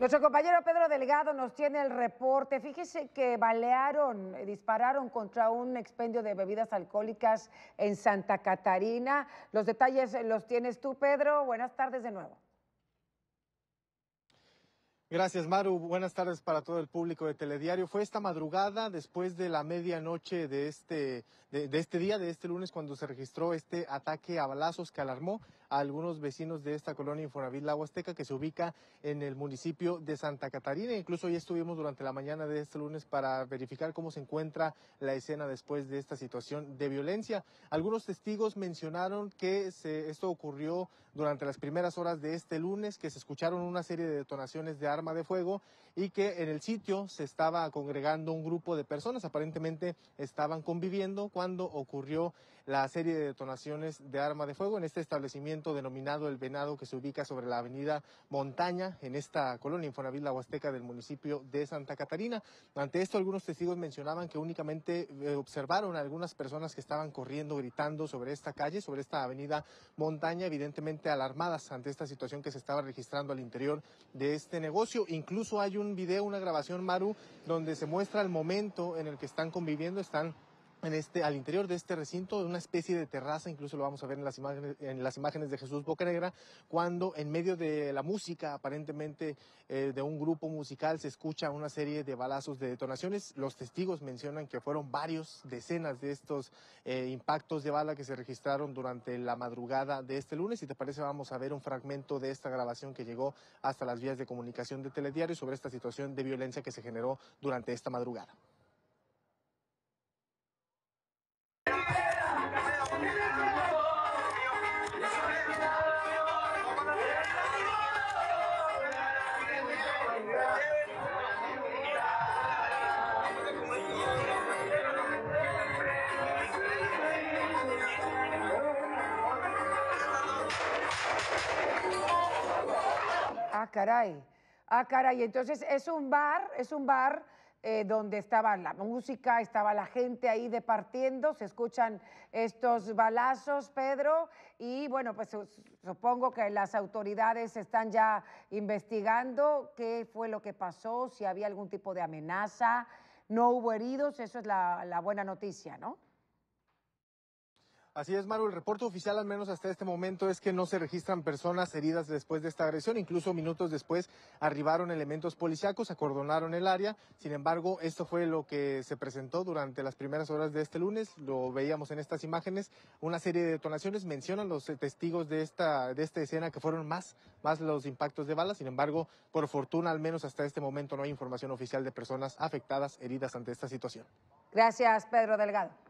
Nuestro compañero Pedro Delgado nos tiene el reporte. Fíjese que balearon, eh, dispararon contra un expendio de bebidas alcohólicas en Santa Catarina. Los detalles los tienes tú, Pedro. Buenas tardes de nuevo. Gracias, Maru. Buenas tardes para todo el público de Telediario. Fue esta madrugada, después de la medianoche de este, de, este día, de este lunes, cuando se registró este ataque a balazos que alarmó a algunos vecinos de esta colonia Infonavit La Huasteca, que se ubica en el municipio de Santa Catarina. Incluso ya estuvimos durante la mañana de este lunes para verificar cómo se encuentra la escena después de esta situación de violencia. Algunos testigos mencionaron que se, esto ocurrió durante las primeras horas de este lunes, que se escucharon una serie de detonaciones de armas arma de fuego y que en el sitio se estaba congregando un grupo de personas, aparentemente estaban conviviendo cuando ocurrió la serie de detonaciones de arma de fuego en este establecimiento denominado El Venado que se ubica sobre la avenida Montaña en esta colonia Infonavit La Huasteca del municipio de Santa Catarina. Ante esto algunos testigos mencionaban que únicamente eh, observaron a algunas personas que estaban corriendo, gritando sobre esta calle, sobre esta avenida Montaña, evidentemente alarmadas ante esta situación que se estaba registrando al interior de este negocio. Incluso hay un video, una grabación, Maru, donde se muestra el momento en el que están conviviendo, están en este, al interior de este recinto, una especie de terraza, incluso lo vamos a ver en las imágenes, de Jesús Negra, cuando en medio de la música, aparentemente eh, de un grupo musical, se escucha una serie de balazos de detonaciones. Los testigos mencionan que fueron varios decenas de estos eh, impactos de bala que se registraron durante la madrugada de este lunes. Si te parece, vamos a ver un fragmento de esta grabación que llegó hasta las vías de comunicación de Telediario sobre esta situación de violencia que se generó durante esta madrugada. Ah, caray. Ah, caray. Entonces es un bar, es un bar eh, donde estaba la música, estaba la gente ahí departiendo, se escuchan estos balazos, Pedro, y bueno, pues supongo que las autoridades están ya investigando qué fue lo que pasó, si había algún tipo de amenaza. No hubo heridos, eso es la buena noticia, ¿no? Así es, Maru. El reporte oficial, al menos hasta este momento, es que no se registran personas heridas después de esta agresión. Incluso minutos después arribaron elementos policíacos, acordonaron el área. Sin embargo, esto fue lo que se presentó durante las primeras horas de este lunes. Lo veíamos en estas imágenes. Una serie de detonaciones. Mencionan los testigos de esta, escena que fueron más, más los impactos de balas. Sin embargo, por fortuna, al menos hasta este momento, no hay información oficial de personas afectadas, heridas ante esta situación. Gracias, Pedro Delgado.